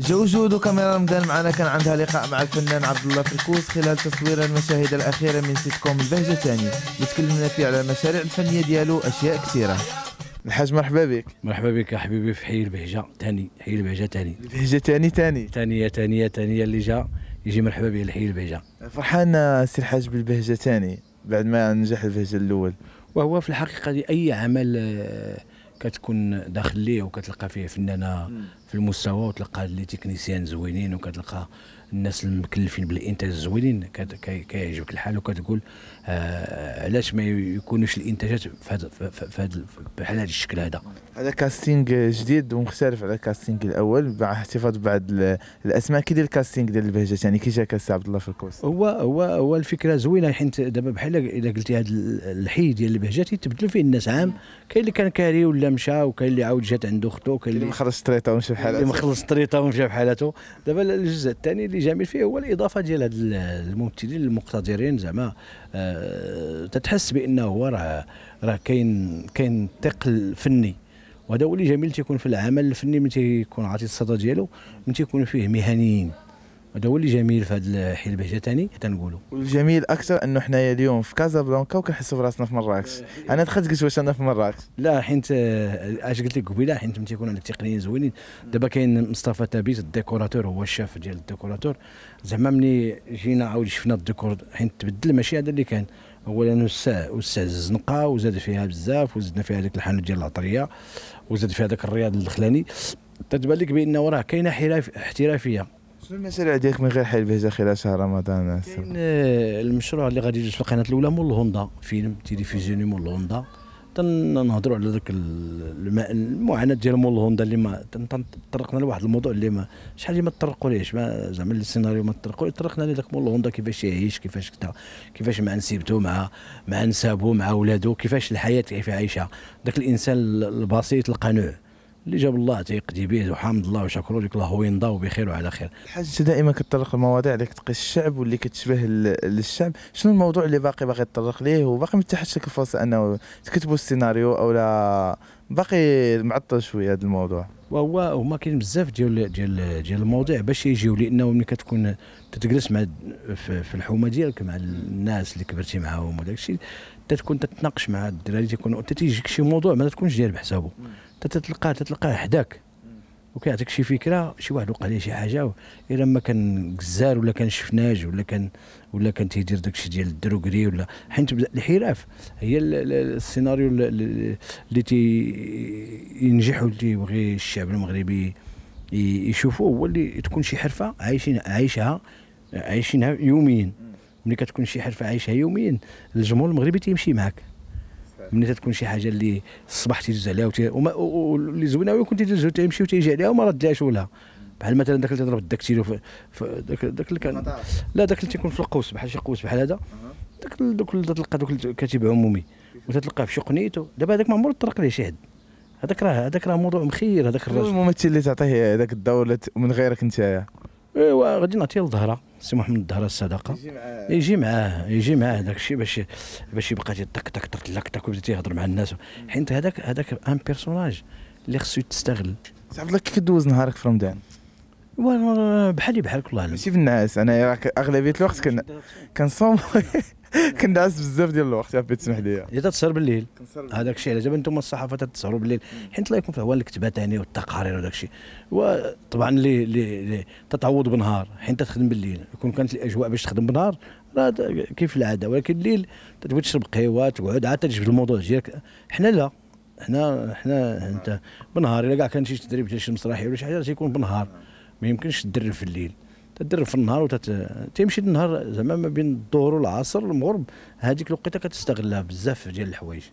جوجود وكاميرا رمضان معنا كان عندها لقاء مع الفنان عبد الله فركوس خلال تصوير المشاهد الأخيرة من سيت كوم البهجة الثاني اللي تكلمنا فيه على المشاريع الفنية ديالو أشياء كثيرة الحاج مرحبا بك مرحبا بك يا حبيبي في حي البهجة ثاني حي البهجة ثاني البهجة ثاني ثاني ثانية ثانية ثانية اللي جا يجي مرحبا به لحي البهجة فرحان سي الحاج بالبهجة ثاني بعد ما نجح البهجة الأول وهو في الحقيقة أي عمل آه، كتكون داخل ليه وكتلقى فيه فنانه في المستوى وتلقى لي تكنيسيان زوينين وكتلقى الناس المكلفين بالانتاج زوينين كيعجبك الحال وكتقول آه علاش ما يكونوش الانتاجات بحال هذا الشكل هذا هذا كاستينغ جديد ومختلف على كاستينغ الاول مع احتفاظ بعض الاسماء كي داير الكاستينغ ديال البهجه يعني كي جا كاس عبد الله في الكوست هو هو هو الفكره زوينه حيت دابا بحال الا قلتي هذا الحي ديال البهجه تيتبدل فيه الناس عام كاين اللي كان كاري ولا مشى وكاين اللي عاود جات عنده اختو وكاين اللي مخلص طريطه ومشى بحالاته اللي مخلص طريطه ومشى بحالته دابا الجزء الثاني اللي جميل فيه هو الاضافه ديال هاد الممثلين المقتدرين زعما آه، تتحس بانه هو راه راه كاين كاين ثقل فني وهذا هو اللي جميل تيكون في العمل الفني من تيكون عاطي الصدى ديالو من تيكون فيه مهنيين هذا هو اللي جميل في هذا البهجه ثاني تنقولوا والجميل اكثر انه حنايا اليوم في كازا بلانكا وكنحسوا براسنا في مراكش انا دخلت قلت واش انا في مراكش لا حيت آه، اش قلت لك قبيله حيت ملي تيكون عندك تقنيين زوينين دابا كاين مصطفى تابيت الديكوراتور هو الشاف ديال الديكوراتور زعما ملي جينا عاود شفنا الديكور حيت تبدل ماشي هذا اللي كان اولا وسع الزنقه وزاد فيها بزاف وزدنا فيها هذيك الحانوت ديال العطريه وزاد فيها داك الرياض الخلاني تتبان لك بانه راه كاينه حراف احترافيه شنو المشاريع ديالك من غير حيل بهزة خلال شهر رمضان كاين آه، المشروع اللي غادي يجوز في القناه الاولى مول الهوندا فيلم تيليفزيوني مول الهوندا تنهضروا على ذاك المعاناه ديال مول هوندا اللي ما تطرقنا لواحد الموضوع اللي ما شحال اللي ما تطرقوا ليهش ما زعما السيناريو ما تطرقوا تطرقنا لذاك مول هوندا كيفاش يعيش كيفاش كذا كيفاش مع نسيبته مع مع نسابو مع ولادو كيفاش الحياه كيف عايشها ذاك الانسان البسيط القنوع اللي جاب الله تيقضي به وحمد الله وشكره لك الله وينضى بخير وعلى خير الحاج دائما كتطرق المواضيع اللي كتقي الشعب واللي كتشبه للشعب شنو الموضوع اللي باقي باغي تطرق ليه وباقي ما تحتش لك الفرصه انه تكتبوا السيناريو او لا باقي معطل شويه هذا الموضوع وهو هما كاين بزاف ديال ديال ديال المواضيع باش يجيو لانه ملي كتكون تتجلس مع في الحومه ديالك مع الناس اللي كبرتي معاهم وداك الشيء تتكون تتناقش مع الدراري تيكون تيجيك شي موضوع ما تكونش داير بحسابه تتلقاه تتلقاه حداك وكيعطيك شي فكره شي واحد وقع ليه شي حاجه الا ما كان جزار ولا كان شفناج ولا كان ولا كان تيدير داكشي ديال الدروكري ولا حيت الحراف هي السيناريو اللي تينجح واللي تيبغي الشعب المغربي يشوفوه هو اللي تكون شي حرفه عايشين عايشها عايشينها يوميا ملي كتكون شي حرفه عايشها يوميا الجمهور المغربي تيمشي معك ملي تتكون شي حاجه اللي الصباح تيدوز عليها واللي زوينه قوي كنت تيدوز تيمشي وتيجي عليها وما ردهاش ولا بحال مثلا داك اللي تضرب الداكتيلو داك داك اللي كان لا داك اللي تيكون في القوس بحال شي قوس بحال هذا داك دوك تلقى دوك الكاتب عمومي وتتلقاه في شي قنيته دابا هذاك ما عمرو طرق ليه شي حد هذاك راه هذاك راه موضوع مخير هذاك الراجل الممثل اللي تعطيه هذاك الدور من غيرك انت ايوا غادي نعطيه الظهره سي محمد الظهره الصدقه يجي معاه يجي معاه داك الشيء باش باش يبقى تيطك طك طك لك طك وبدا تيهضر مع الناس حيت هذاك هذاك ان بيرسوناج اللي خصو تستغل عبد الله كدوز نهارك في رمضان بحالي بحالك والله ماشي في النعاس انا اغلبيه الوقت كنصوم كنعس بزاف ديال الوقت عاد تسمح لي هي تسهر بالليل هذاك الشيء علاش دابا انتم الصحافه تتسهروا بالليل حيت الله يكون في العون الكتابه ثاني والتقارير وداك الشيء وطبعا اللي اللي تتعوض بنهار حيت تخدم بالليل يكون كانت الاجواء باش تخدم بنهار راه كيف العاده ولكن الليل تبغي تشرب قهوه تقعد عاد تجبد الموضوع ديالك حنا لا حنا حنا انت نعم. بنهار الا كاع كان شي تدريب ديال شي مسرحيه ولا شي حاجه تيكون بنهار ما يمكنش تدرب في الليل تدير في النهار وتمشي النهار زعما ما بين الظهر والعصر المغرب هذيك الوقيته كتستغلها بزاف ديال الحوايج